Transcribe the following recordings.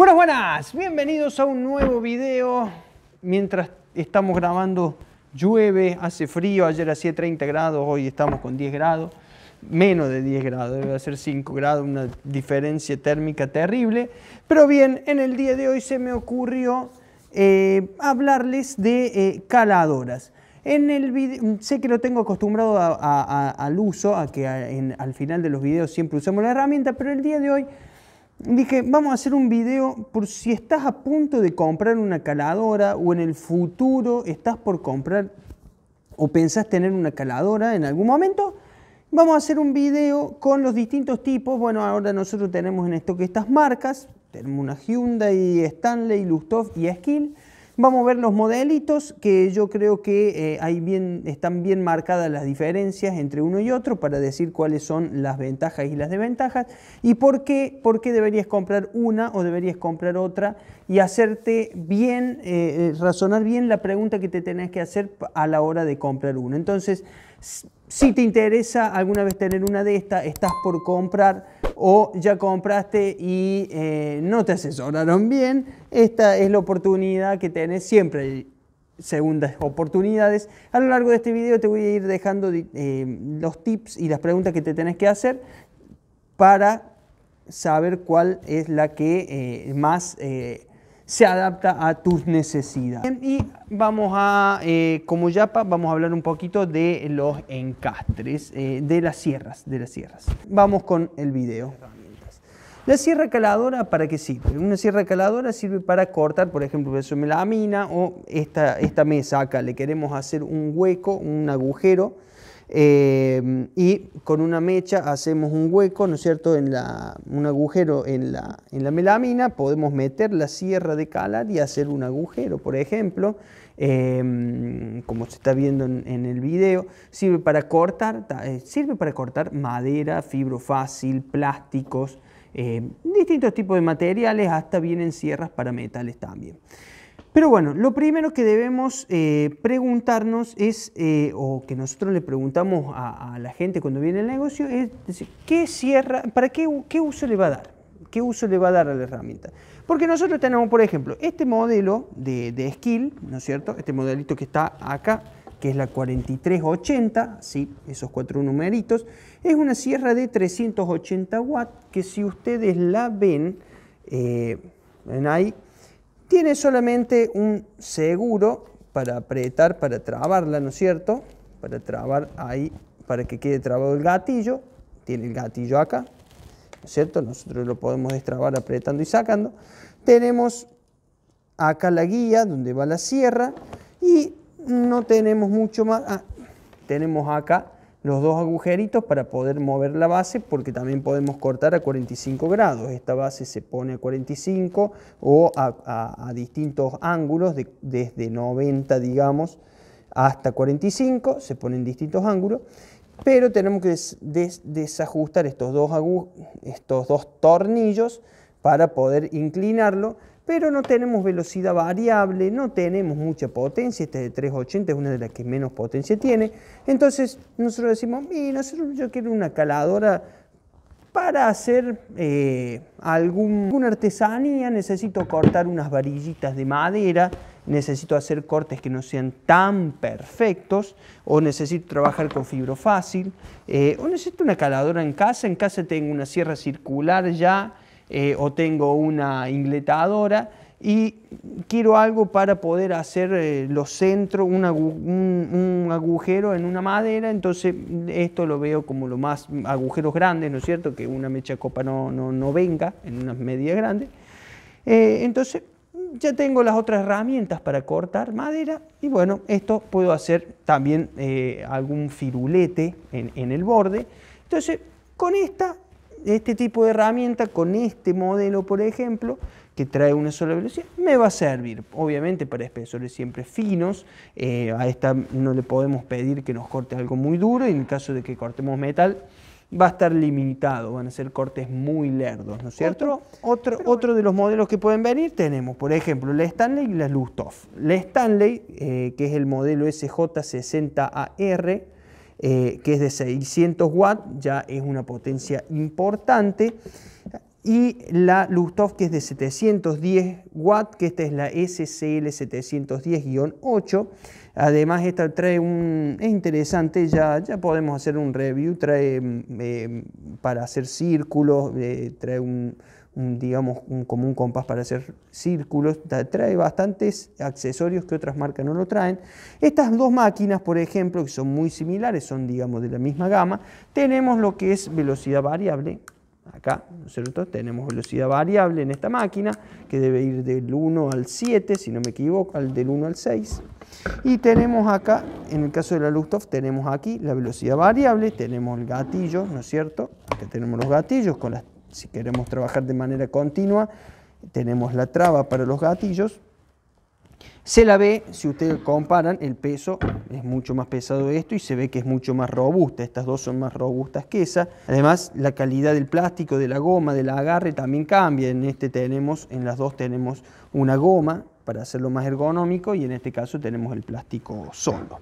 Buenas, buenas, bienvenidos a un nuevo video. Mientras estamos grabando, llueve, hace frío, ayer hacía 30 grados, hoy estamos con 10 grados, menos de 10 grados, debe ser 5 grados, una diferencia térmica terrible. Pero bien, en el día de hoy se me ocurrió eh, hablarles de eh, caladoras. En el sé que lo tengo acostumbrado al uso, a que al final de los videos siempre usamos la herramienta, pero el día de hoy dije, vamos a hacer un video por si estás a punto de comprar una caladora o en el futuro estás por comprar o pensás tener una caladora en algún momento. Vamos a hacer un video con los distintos tipos. Bueno, ahora nosotros tenemos en esto que estas marcas. Tenemos una Hyundai, Stanley, Lustov y Skill. Vamos a ver los modelitos, que yo creo que eh, están bien marcadas las diferencias entre uno y otro para decir cuáles son las ventajas y las desventajas y por qué, por qué deberías comprar una o deberías comprar otra y hacerte bien, eh, eh, razonar bien la pregunta que te tenés que hacer a la hora de comprar uno Entonces, si te interesa alguna vez tener una de estas, estás por comprar o ya compraste y eh, no te asesoraron bien, esta es la oportunidad que tenés siempre segundas oportunidades. A lo largo de este video te voy a ir dejando eh, los tips y las preguntas que te tenés que hacer para saber cuál es la que eh, más se adapta a tus necesidades. Y vamos a, eh, como yapa, vamos a hablar un poquito de los encastres, eh, de las sierras, de las sierras. Vamos con el video. La sierra caladora, ¿para qué sirve? Una sierra caladora sirve para cortar, por ejemplo, la mina o esta, esta mesa acá. Le queremos hacer un hueco, un agujero Em, y con una mecha hacemos un hueco, ¿no es cierto?, en un agujero en la, en la melamina, podemos meter la sierra de calar y hacer un agujero, por ejemplo, em, como se está viendo en, el video, sirve para cortar, eh, sirve para cortar madera, fibro fácil, plásticos, em, distintos tipos de materiales, hasta vienen sierras para metales también. Pero bueno, lo primero que debemos eh, preguntarnos es, eh, o que nosotros le preguntamos a, la gente cuando viene el negocio, es ¿qué sierra, para qué, uso le va a dar? ¿Qué uso le va a dar a la herramienta? Porque nosotros tenemos, por ejemplo, este modelo de, skill, ¿no es cierto? Este modelito que está acá, que es la 4380, ¿sí? esos cuatro numeritos, es una sierra de 380 watts que si ustedes la ven, eh, ven ahí, tiene solamente un seguro para apretar, para trabarla, ¿no es cierto? Para trabar ahí, para que quede trabado el gatillo. Tiene el gatillo acá, ¿no es cierto? Nosotros lo podemos destrabar apretando y sacando. Tenemos acá la guía donde va la sierra y no tenemos mucho más. Ah, tenemos acá los dos agujeritos para poder mover la base porque también podemos cortar a 45 grados. Esta base se pone a 45 o a, distintos ángulos, desde 90 digamos hasta 45, se ponen distintos ángulos, pero tenemos que desajustar estos dos, estos dos tornillos para poder inclinarlo pero no tenemos velocidad variable, no tenemos mucha potencia, este de 380 es una de las que menos potencia tiene, entonces nosotros decimos, mira, yo quiero una caladora para hacer eh, alguna artesanía, necesito cortar unas varillitas de madera, necesito hacer cortes que no sean tan perfectos, o necesito trabajar con fibro fácil, eh, o necesito una caladora en casa, en casa tengo una sierra circular ya, eh, o tengo una ingletadora y quiero algo para poder hacer eh, los centros, un, agujero en una madera, entonces esto lo veo como lo más agujeros grandes, ¿no es cierto? Que una mecha copa no, venga en unas media grandes. Eh, entonces ya tengo las otras herramientas para cortar madera y bueno, esto puedo hacer también algún firulete en, en el borde. Entonces con esta este tipo de herramienta con este modelo, por ejemplo, que trae una sola velocidad, me va a servir. Obviamente para espesores siempre finos, eh, a esta no le podemos pedir que nos corte algo muy duro y en el caso de que cortemos metal va a estar limitado, van a ser cortes muy lerdos, ¿no es cierto? Otro, otro, de los modelos que pueden venir tenemos, por ejemplo, la Stanley y la Lustoff. La Stanley, eh, que es el modelo SJ60AR, eh, que es de 600 watts, ya es una potencia importante. Y la Lustov que es de 710 watts, que esta es la SCL 710-8. Además esta trae un... es interesante, ya, ya podemos hacer un review, trae mm, eh, para hacer círculos, eh, trae un un, digamos, un, común compás para hacer círculos, trae bastantes accesorios que otras marcas no lo traen. Estas dos máquinas, por ejemplo, que son muy similares, son digamos de la misma gama, tenemos lo que es velocidad variable, acá, ¿no es cierto? Tenemos velocidad variable en esta máquina, que debe ir del 1 al 7, si no me equivoco, al del 1 al 6. Y tenemos acá, en el caso de la Luftoff, tenemos aquí la velocidad variable, tenemos el gatillo, ¿no es cierto? Acá tenemos los gatillos con las si queremos trabajar de manera continua, tenemos la traba para los gatillos. Se la ve, si ustedes comparan, el peso es mucho más pesado esto y se ve que es mucho más robusta. Estas dos son más robustas que esa. Además, la calidad del plástico, de la goma, del agarre también cambia. En este tenemos, en las dos tenemos una goma para hacerlo más ergonómico y en este caso tenemos el plástico solo.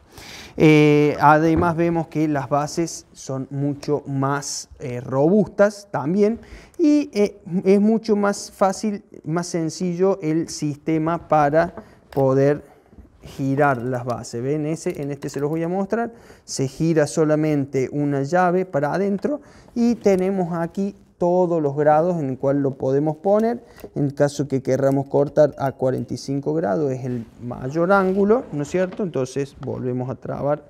Eh, además vemos que las bases son mucho más eh, robustas también y eh, es mucho más fácil, más sencillo el sistema para poder girar las bases. ¿Ven? Ese, en este se los voy a mostrar. Se gira solamente una llave para adentro y tenemos aquí todos los grados en el cual lo podemos poner. En caso que querramos cortar a 45 grados es el mayor ángulo, ¿no es cierto? Entonces volvemos a trabar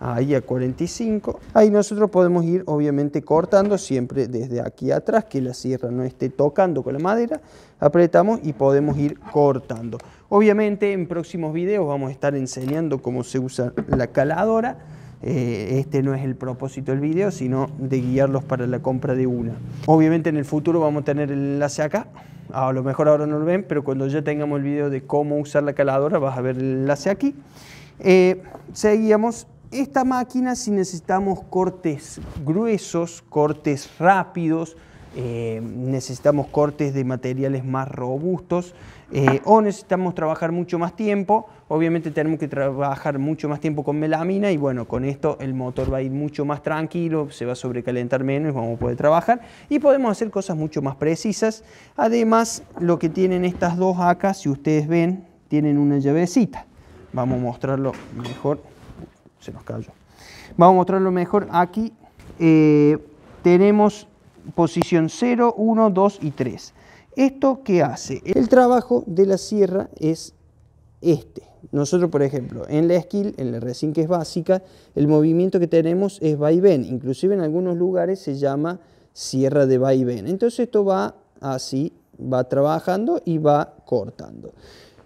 ahí a 45. Ahí nosotros podemos ir obviamente cortando siempre desde aquí atrás, que la sierra no esté tocando con la madera. Apretamos y podemos ir cortando. Obviamente en próximos videos vamos a estar enseñando cómo se usa la caladora eh, este no es el propósito del video, sino de guiarlos para la compra de una. Obviamente en el futuro vamos a tener el enlace acá, a lo mejor ahora no lo ven, pero cuando ya tengamos el video de cómo usar la caladora vas a ver el enlace aquí. Eh, seguíamos, esta máquina si necesitamos cortes gruesos, cortes rápidos, eh, necesitamos cortes de materiales más robustos eh, o necesitamos trabajar mucho más tiempo. Obviamente tenemos que trabajar mucho más tiempo con melamina y bueno, con esto el motor va a ir mucho más tranquilo, se va a sobrecalentar menos y vamos a poder trabajar. Y podemos hacer cosas mucho más precisas. Además, lo que tienen estas dos acá, si ustedes ven, tienen una llavecita. Vamos a mostrarlo mejor. Se nos cayó. Vamos a mostrarlo mejor aquí. Eh, tenemos posición 0, 1, 2 y 3. ¿Esto qué hace? El trabajo de la sierra es este. Nosotros, por ejemplo, en la skill, en la resin que es básica, el movimiento que tenemos es vaivén. Inclusive en algunos lugares se llama sierra de vaivén. Entonces esto va así, va trabajando y va cortando.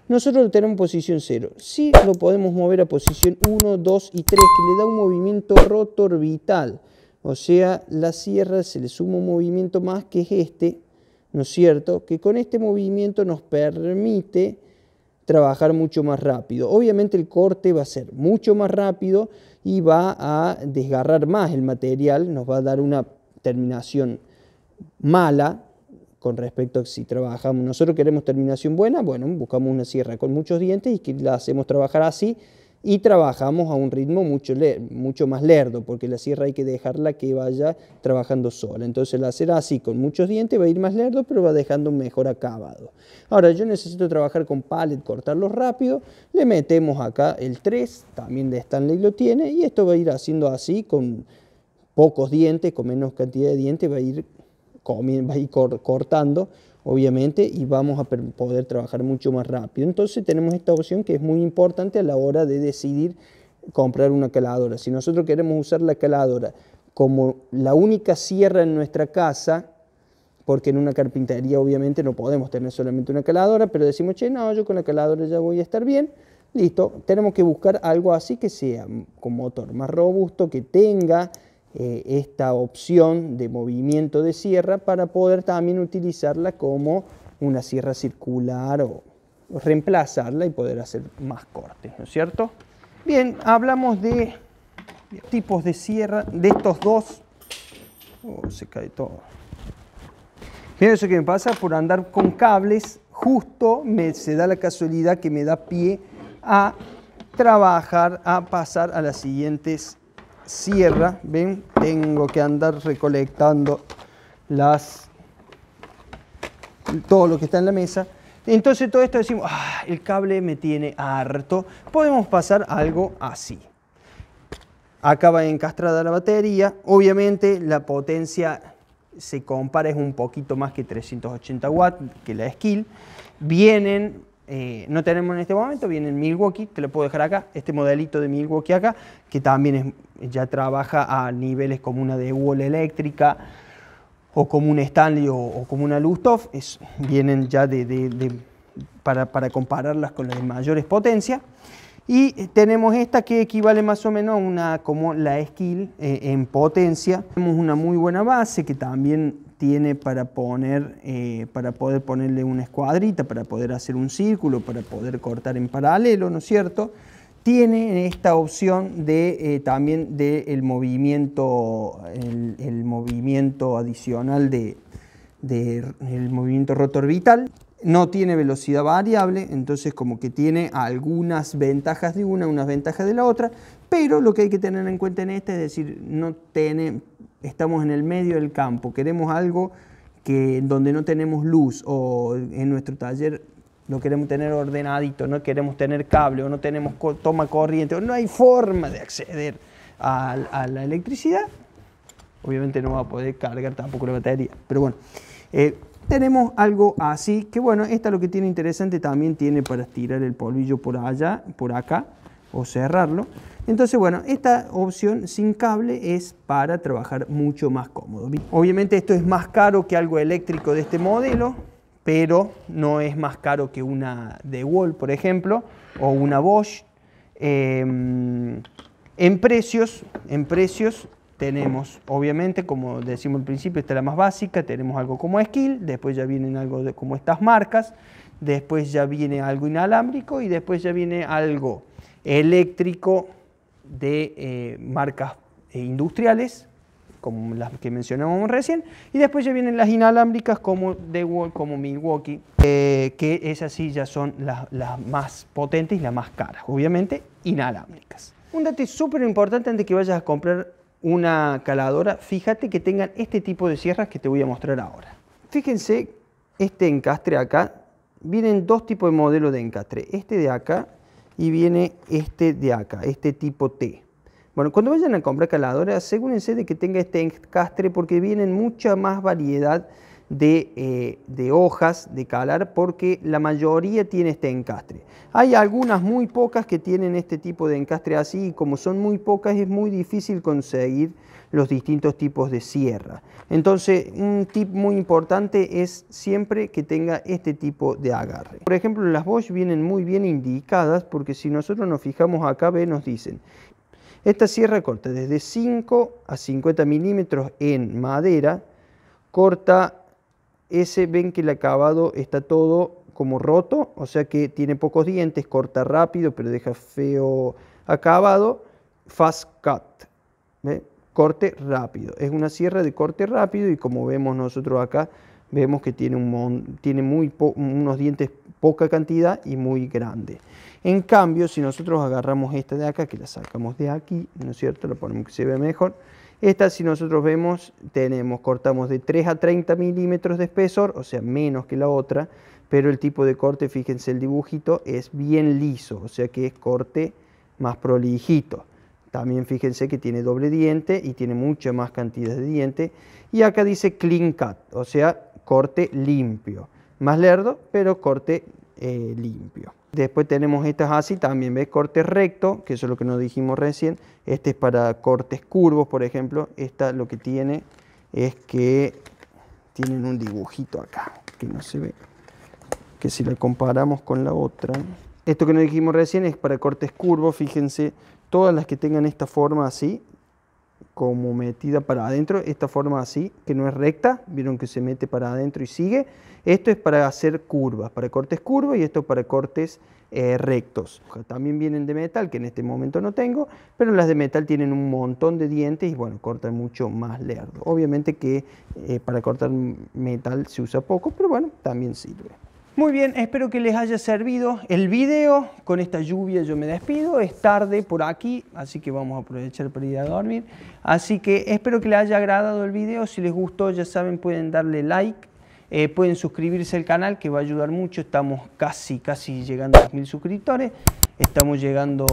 Nosotros lo tenemos en posición 0. si lo podemos mover a posición 1, 2 y 3, que le da un movimiento rotorbital. O sea, la sierra se le suma un movimiento más que es este, ¿no es cierto? Que con este movimiento nos permite trabajar mucho más rápido. Obviamente el corte va a ser mucho más rápido y va a desgarrar más el material, nos va a dar una terminación mala con respecto a si trabajamos. Nosotros queremos terminación buena, bueno, buscamos una sierra con muchos dientes y que la hacemos trabajar así y trabajamos a un ritmo mucho, mucho más lerdo, porque la sierra hay que dejarla que vaya trabajando sola. Entonces la será así, con muchos dientes, va a ir más lerdo, pero va dejando un mejor acabado. Ahora yo necesito trabajar con palet cortarlo rápido, le metemos acá el 3, también de Stanley lo tiene, y esto va a ir haciendo así, con pocos dientes, con menos cantidad de dientes, va a ir, va a ir cortando obviamente, y vamos a poder trabajar mucho más rápido. Entonces tenemos esta opción que es muy importante a la hora de decidir comprar una caladora. Si nosotros queremos usar la caladora como la única sierra en nuestra casa, porque en una carpintería obviamente no podemos tener solamente una caladora, pero decimos, che, no, yo con la caladora ya voy a estar bien, listo, tenemos que buscar algo así que sea con motor más robusto, que tenga eh, esta opción de movimiento de sierra para poder también utilizarla como una sierra circular o reemplazarla y poder hacer más cortes, ¿no es cierto? Bien, hablamos de tipos de sierra, de estos dos. Oh, se cae todo. Miren eso que me pasa por andar con cables, justo me, se da la casualidad que me da pie a trabajar, a pasar a las siguientes sierra, ¿ven? Tengo que andar recolectando las, todo lo que está en la mesa. Entonces todo esto decimos, ah, el cable me tiene harto. Podemos pasar algo así. Acaba encastrada la batería. Obviamente la potencia se compara, es un poquito más que 380 watts que la Skill. Vienen eh, no tenemos en este momento, viene el Milwaukee, te lo puedo dejar acá, este modelito de Milwaukee acá, que también ya trabaja a niveles como una de wall eléctrica o como un Stanley o, como una Lustoff, es, vienen ya para, compararlas con las de mayores potencias. Y eh, tenemos esta que equivale más o menos a una como la skill eh, en potencia. Tenemos una muy buena base que también tiene para, poner, eh, para poder ponerle una escuadrita, para poder hacer un círculo, para poder cortar en paralelo, ¿no es cierto? Tiene esta opción de, eh, también del movimiento, el, movimiento adicional del de, el movimiento rotor vital No tiene velocidad variable, entonces como que tiene algunas ventajas de una, unas ventajas de la otra, pero lo que hay que tener en cuenta en este es decir, no tenemos, estamos en el medio del campo, queremos algo que donde no tenemos luz o en nuestro taller lo queremos tener ordenadito, no queremos tener cable o no tenemos toma corriente o no hay forma de acceder a, la electricidad. Obviamente no va a poder cargar tampoco la batería, pero bueno. Eh, tenemos algo así, que bueno, esta lo que tiene interesante también tiene para estirar el polvillo por allá, por acá o cerrarlo. Entonces, bueno, esta opción sin cable es para trabajar mucho más cómodo. Obviamente esto es más caro que algo eléctrico de este modelo, pero no es más caro que una de Wall por ejemplo, o una Bosch. Em, en precios, en precios tenemos, obviamente, como decimos al principio, esta es la más básica, tenemos algo como Skill, después ya vienen algo como estas marcas, después ya viene algo inalámbrico y después ya viene algo eléctrico de eh, marcas eh, industriales, como las que mencionamos recién, y después ya vienen las inalámbricas como, DeWalt, como Milwaukee, eh, que esas sí ya son las, más potentes y las más caras, obviamente inalámbricas. Un dato súper importante antes que vayas a comprar una caladora, fíjate que tengan este tipo de sierras que te voy a mostrar ahora. Fíjense este encastre acá, vienen dos tipos de modelos de encastre, este de acá y viene este de acá, este tipo T. Bueno, cuando vayan a comprar caladora, asegúrense de que tenga este encastre porque vienen mucha más variedad de, eh, de, hojas de calar porque la mayoría tiene este encastre. Hay algunas muy pocas que tienen este tipo de encastre así y como son muy pocas es muy difícil conseguir los distintos tipos de sierra. Entonces, un tip muy importante es siempre que tenga este tipo de agarre. Por ejemplo, las Bosch vienen muy bien indicadas porque si nosotros nos fijamos acá, ven nos dicen esta sierra corta desde 5 a 50 milímetros en madera, corta ese, ven que el acabado está todo como roto, o sea que tiene pocos dientes, corta rápido, pero deja feo acabado, fast cut corte rápido. Es una sierra de corte rápido y como vemos nosotros acá, vemos que tiene, un, tiene muy unos dientes poca cantidad y muy grande. En cambio, si nosotros agarramos esta de acá, que la sacamos de aquí, ¿no es cierto? La ponemos que se vea mejor. Esta, si nosotros vemos, tenemos, cortamos de 3 a 30 milímetros de espesor, o sea, menos que la otra, pero el tipo de corte, fíjense el dibujito, es bien liso, o sea que es corte más prolijito. También fíjense que tiene doble diente y tiene mucha más cantidad de diente. Y acá dice clean cut, o sea, corte limpio. Más lerdo, pero corte eh, limpio. Después tenemos estas así, también ves corte recto, que eso es lo que nos dijimos recién. Este es para cortes curvos, por ejemplo. Esta lo que tiene es que tienen un dibujito acá, que no se ve. Que si la comparamos con la otra. Esto que nos dijimos recién es para cortes curvos, fíjense todas las que tengan esta forma así, como metida para adentro, esta forma así, que no es recta, vieron que se mete para adentro y sigue. Esto es para hacer curvas, para cortes curvos y esto para cortes eh, rectos. También vienen de metal, que en este momento no tengo, pero las de metal tienen un montón de dientes y bueno, cortan mucho más lerdo. Obviamente que eh, para cortar metal se usa poco, pero bueno, también sirve. Muy bien, espero que les haya servido el video. Con esta lluvia yo me despido. Es tarde por aquí, así que vamos a aprovechar para ir a dormir. Así que espero que les haya agradado el video. Si les gustó, ya saben, pueden darle like. Eh, pueden suscribirse al canal, que va a ayudar mucho. Estamos casi, casi llegando a los mil suscriptores. Estamos llegando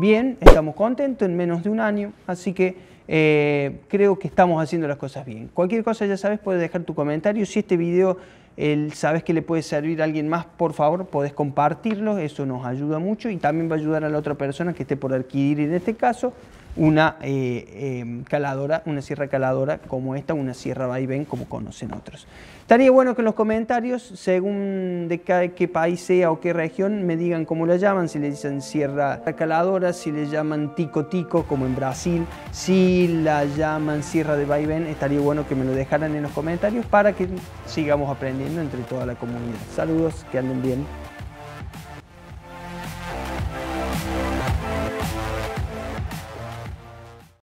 bien, estamos contentos en menos de un año. Así que... Eh, creo que estamos haciendo las cosas bien. Cualquier cosa, ya sabes, puedes dejar tu comentario. Si este video el, sabes que le puede servir a alguien más, por favor, podés compartirlo, eso nos ayuda mucho y también va a ayudar a la otra persona que esté por adquirir en este caso una eh, em, caladora, una sierra caladora como esta, una sierra vaivén como conocen otros. Estaría bueno que en los comentarios, según de qué país sea o qué región, me digan cómo la llaman, si le dicen sierra caladora, si le llaman tico tico como en Brasil, si la llaman sierra de vaivén, estaría bueno que me lo dejaran en los comentarios para que sigamos aprendiendo entre toda la comunidad. Saludos, que anden bien.